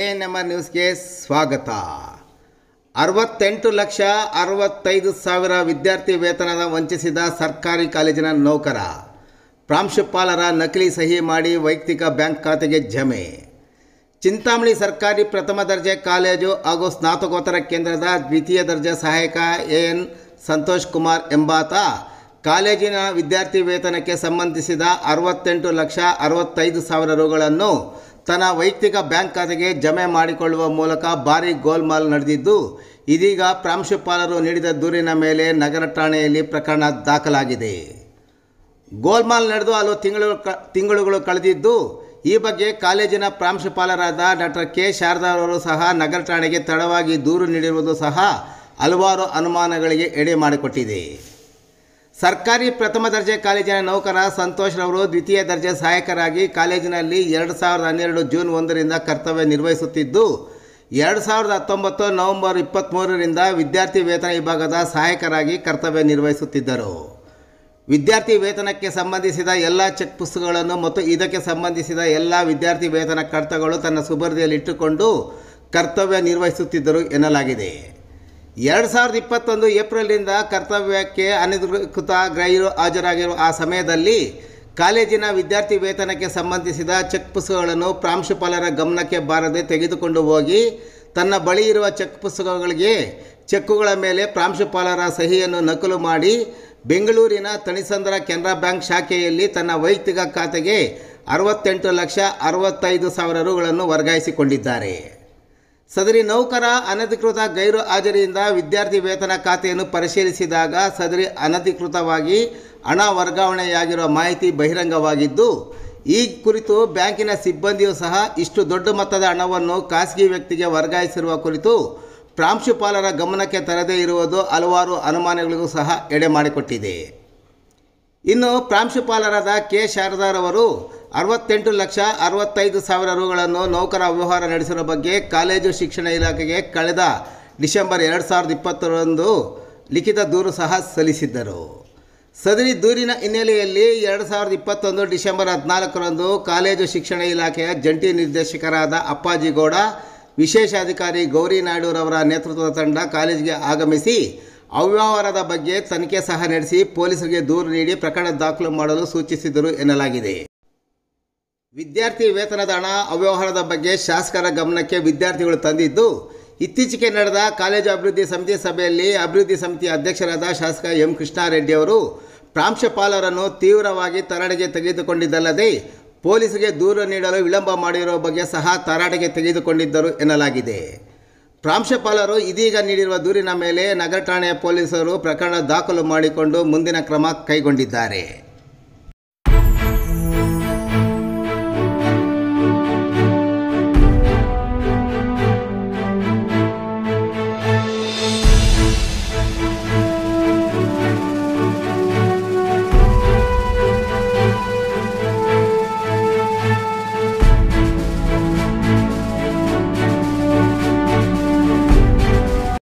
A N M R ನ್ಯೂಸ್ಗೆ ಸ್ವಾಗತ ಅರವತ್ತೆಂಟು ಲಕ್ಷ ಅರವತ್ತೈದು ಸಾವಿರ ವಿದ್ಯಾರ್ಥಿ ವೇತನದ ವಂಚಿಸಿದ ಸರ್ಕಾರಿ ಕಾಲೇಜಿನ ನೌಕರ ಪ್ರಾಂಶುಪಾಲರ ನಕಲಿ ಸಹಿ ಮಾಡಿ ವೈಯಕ್ತಿಕ ಬ್ಯಾಂಕ್ ಖಾತೆಗೆ ಜಮೆ ಚಿಂತಾಮಣಿ ಸರ್ಕಾರಿ ಪ್ರಥಮ ದರ್ಜೆ ಕಾಲೇಜು ಹಾಗೂ ಸ್ನಾತಕೋತ್ತರ ಕೇಂದ್ರದ ದ್ವಿತೀಯ ದರ್ಜೆ ಸಹಾಯಕ ಎ ಎನ್ ಸಂತೋಷ್ ಕುಮಾರ್ ಎಂಬಾತ ಕಾಲೇಜಿನ ವಿದ್ಯಾರ್ಥಿ ವೇತನಕ್ಕೆ ಸಂಬಂಧಿಸಿದ ಅರವತ್ತೆಂಟು ಲಕ್ಷ ಅರವತ್ತೈದು ಸಾವಿರ ರುಗಳನ್ನು ತನ್ನ ವೈಯಕ್ತಿಕ ಬ್ಯಾಂಕ್ ಖಾತೆಗೆ ಜಮೆ ಮಾಡಿಕೊಳ್ಳುವ ಮೂಲಕ ಭಾರೀ ಗೋಲ್ಮಾಲ್ ನಡೆದಿದ್ದು ಇದೀಗ ಪ್ರಾಂಶುಪಾಲರು ನೀಡಿದ ದೂರಿನ ಮೇಲೆ ನಗರ ಠಾಣೆಯಲ್ಲಿ ಪ್ರಕರಣ ದಾಖಲಾಗಿದೆ ಗೋಲ್ಮಾಲ್ ನಡೆದು ಹಲವು ತಿಂಗಳು ಕ ತಿಂಗಳುಗಳು ಕಳೆದಿದ್ದು ಈ ಬಗ್ಗೆ ಕಾಲೇಜಿನ ಪ್ರಾಂಶುಪಾಲರಾದ ಡಾಕ್ಟರ್ ಕೆ ಅವರು ಸಹ ನಗರ ಠಾಣೆಗೆ ತಡವಾಗಿ ದೂರು ನೀಡಿರುವುದು ಸಹ ಹಲವಾರು ಅನುಮಾನಗಳಿಗೆ ಎಡೆ ಮಾಡಿಕೊಟ್ಟಿದೆ ಸರ್ಕಾರಿ ಪ್ರಥಮ ದರ್ಜೆ ಕಾಲೇಜಿನ ನೌಕರ ಸಂತೋಷ್ರವರು ದ್ವಿತೀಯ ದರ್ಜೆ ಸಹಾಯಕರಾಗಿ ಕಾಲೇಜಿನಲ್ಲಿ ಎರಡು ಸಾವಿರದ ಹನ್ನೆರಡು ಜೂನ್ ಒಂದರಿಂದ ಕರ್ತವ್ಯ ನಿರ್ವಹಿಸುತ್ತಿದ್ದು ಎರಡು ಸಾವಿರದ ಹತ್ತೊಂಬತ್ತು ನವೆಂಬರ್ ಇಪ್ಪತ್ತ್ಮೂರರಿಂದ ವಿದ್ಯಾರ್ಥಿ ವೇತನ ವಿಭಾಗದ ಸಹಾಯಕರಾಗಿ ಕರ್ತವ್ಯ ನಿರ್ವಹಿಸುತ್ತಿದ್ದರು ವಿದ್ಯಾರ್ಥಿ ವೇತನಕ್ಕೆ ಸಂಬಂಧಿಸಿದ ಎಲ್ಲ ಚೆಕ್ ಪುಸ್ತಕಗಳನ್ನು ಮತ್ತು ಇದಕ್ಕೆ ಸಂಬಂಧಿಸಿದ ಎಲ್ಲ ವಿದ್ಯಾರ್ಥಿ ವೇತನ ಕಡತಗಳು ತನ್ನ ಸುಬರ್ಧಿಯಲ್ಲಿಟ್ಟುಕೊಂಡು ಕರ್ತವ್ಯ ನಿರ್ವಹಿಸುತ್ತಿದ್ದರು ಎನ್ನಲಾಗಿದೆ ಎರಡು ಸಾವಿರದ ಇಪ್ಪತ್ತೊಂದು ಏಪ್ರಿಲಿಂದ ಕರ್ತವ್ಯಕ್ಕೆ ಅನಧಿಕೃತ ಗ್ರಹಿರು ಹಾಜರಾಗಿರುವ ಆ ಸಮಯದಲ್ಲಿ ಕಾಲೇಜಿನ ವಿದ್ಯಾರ್ಥಿ ವೇತನಕ್ಕೆ ಸಂಬಂಧಿಸಿದ ಚೆಕ್ ಪುಸ್ತಕಗಳನ್ನು ಪ್ರಾಂಶುಪಾಲರ ಗಮನಕ್ಕೆ ಬಾರದೆ ತೆಗೆದುಕೊಂಡು ಹೋಗಿ ತನ್ನ ಬಳಿ ಇರುವ ಚೆಕ್ ಪುಸ್ತಕಗಳಿಗೆ ಚೆಕ್ಕುಗಳ ಮೇಲೆ ಪ್ರಾಂಶುಪಾಲರ ಸಹಿಯನ್ನು ನಕಲು ಮಾಡಿ ಬೆಂಗಳೂರಿನ ತಣಿಸಂದ್ರ ಕೆನರಾ ಬ್ಯಾಂಕ್ ಶಾಖೆಯಲ್ಲಿ ತನ್ನ ವೈಯಕ್ತಿಕ ಖಾತೆಗೆ ಅರವತ್ತೆಂಟು ಲಕ್ಷ ಅರವತ್ತೈದು ಸಾವಿರ ರುಗಳನ್ನು ವರ್ಗಾಯಿಸಿಕೊಂಡಿದ್ದಾರೆ ಸದರಿ ನೌಕರ ಅನಧಿಕೃತ ಗೈರು ಹಾಜರಿಯಿಂದ ವಿದ್ಯಾರ್ಥಿ ವೇತನ ಖಾತೆಯನ್ನು ಪರಿಶೀಲಿಸಿದಾಗ ಸದರಿ ಅನಧಿಕೃತವಾಗಿ ಹಣ ವರ್ಗಾವಣೆಯಾಗಿರುವ ಮಾಹಿತಿ ಬಹಿರಂಗವಾಗಿದ್ದು ಈ ಕುರಿತು ಬ್ಯಾಂಕಿನ ಸಿಬ್ಬಂದಿಯೂ ಸಹ ಇಷ್ಟು ದೊಡ್ಡ ಮೊತ್ತದ ಹಣವನ್ನು ಖಾಸಗಿ ವ್ಯಕ್ತಿಗೆ ವರ್ಗಾಯಿಸಿರುವ ಕುರಿತು ಪ್ರಾಂಶುಪಾಲರ ಗಮನಕ್ಕೆ ತರದೇ ಇರುವುದು ಹಲವಾರು ಅನುಮಾನಗಳಿಗೂ ಸಹ ಎಡೆ ಮಾಡಿಕೊಟ್ಟಿದೆ ಇನ್ನು ಪ್ರಾಂಶುಪಾಲರಾದ ಕೆ ಶಾರದಾರವರು ಅರವತ್ತೆಂಟು ಲಕ್ಷ ಅರವತ್ತೈದು ಸಾವಿರ ರುಗಳನ್ನು ನೌಕರ ವ್ಯವಹಾರ ನಡೆಸಿರೋ ಬಗ್ಗೆ ಕಾಲೇಜು ಶಿಕ್ಷಣ ಇಲಾಖೆಗೆ ಕಳೆದ ಡಿಸೆಂಬರ್ ಎರಡು ಸಾವಿರದ ಇಪ್ಪತ್ತರಂದು ಲಿಖಿತ ದೂರು ಸಹ ಸಲ್ಲಿಸಿದ್ದರು ಸದರಿ ದೂರಿನ ಹಿನ್ನೆಲೆಯಲ್ಲಿ ಎರಡು ಸಾವಿರದ ಇಪ್ಪತ್ತೊಂದು ಡಿಸೆಂಬರ್ ಹದಿನಾಲ್ಕರಂದು ಕಾಲೇಜು ಶಿಕ್ಷಣ ಇಲಾಖೆಯ ಜಂಟಿ ನಿರ್ದೇಶಕರಾದ ಅಪ್ಪಾಜಿಗೌಡ ವಿಶೇಷಾಧಿಕಾರಿ ಗೌರಿ ನಾಯ್ಡುರವರ ನೇತೃತ್ವದ ತಂಡ ಕಾಲೇಜಿಗೆ ಆಗಮಿಸಿ ಅವ್ಯವಹಾರದ ಬಗ್ಗೆ ತನಿಖೆ ಸಹ ನಡೆಸಿ ಪೊಲೀಸರಿಗೆ ದೂರು ನೀಡಿ ಪ್ರಕರಣ ದಾಖಲು ಮಾಡಲು ಸೂಚಿಸಿದರು ಎನ್ನಲಾಗಿದೆ ವಿದ್ಯಾರ್ಥಿ ವೇತನದ ಹಣ ಅವ್ಯವಹಾರದ ಬಗ್ಗೆ ಶಾಸಕರ ಗಮನಕ್ಕೆ ವಿದ್ಯಾರ್ಥಿಗಳು ತಂದಿದ್ದು ಇತ್ತೀಚೆಗೆ ನಡೆದ ಕಾಲೇಜು ಅಭಿವೃದ್ಧಿ ಸಮಿತಿ ಸಭೆಯಲ್ಲಿ ಅಭಿವೃದ್ಧಿ ಸಮಿತಿ ಅಧ್ಯಕ್ಷರಾದ ಶಾಸಕ ಎಂ ಕೃಷ್ಣಾರೆಡ್ಡಿ ಅವರು ಪ್ರಾಂಶುಪಾಲರನ್ನು ತೀವ್ರವಾಗಿ ತರಾಟೆಗೆ ತೆಗೆದುಕೊಂಡಿದ್ದಲ್ಲದೆ ಪೊಲೀಸರಿಗೆ ದೂರು ನೀಡಲು ವಿಳಂಬ ಮಾಡಿರುವ ಬಗ್ಗೆ ಸಹ ತರಾಟೆಗೆ ತೆಗೆದುಕೊಂಡಿದ್ದರು ಎನ್ನಲಾಗಿದೆ ಪ್ರಾಂಶುಪಾಲರು ಇದೀಗ ನೀಡಿರುವ ದೂರಿನ ಮೇಲೆ ನಗರ ಠಾಣೆಯ ಪೊಲೀಸರು ಪ್ರಕರಣ ದಾಖಲು ಮಾಡಿಕೊಂಡು ಮುಂದಿನ ಕ್ರಮ ಕೈಗೊಂಡಿದ್ದಾರೆ